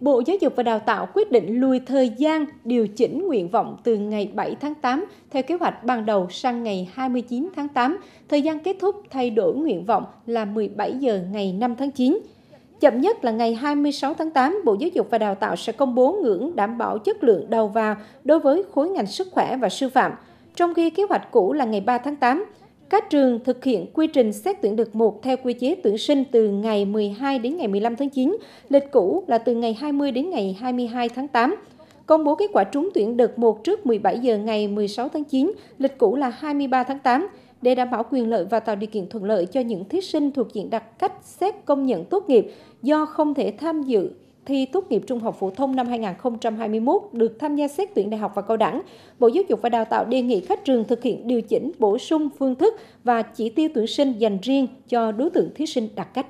Bộ Giáo dục và Đào tạo quyết định lùi thời gian điều chỉnh nguyện vọng từ ngày 7 tháng 8 theo kế hoạch ban đầu sang ngày 29 tháng 8. Thời gian kết thúc thay đổi nguyện vọng là 17 giờ ngày 5 tháng 9. Chậm nhất là ngày 26 tháng 8, Bộ Giáo dục và Đào tạo sẽ công bố ngưỡng đảm bảo chất lượng đầu vào đối với khối ngành sức khỏe và sư phạm, trong khi kế hoạch cũ là ngày 3 tháng 8. Các trường thực hiện quy trình xét tuyển đợt 1 theo quy chế tuyển sinh từ ngày 12 đến ngày 15 tháng 9, lịch cũ là từ ngày 20 đến ngày 22 tháng 8. Công bố kết quả trúng tuyển đợt 1 trước 17 giờ ngày 16 tháng 9, lịch cũ là 23 tháng 8 để đảm bảo quyền lợi và tạo điều kiện thuận lợi cho những thí sinh thuộc diện đặc cách xét công nhận tốt nghiệp do không thể tham dự thi tốt nghiệp trung học phổ thông năm 2021 được tham gia xét tuyển đại học và cao đẳng, Bộ Giáo dục và Đào tạo đề nghị các trường thực hiện điều chỉnh, bổ sung phương thức và chỉ tiêu tuyển sinh dành riêng cho đối tượng thí sinh đặc cách.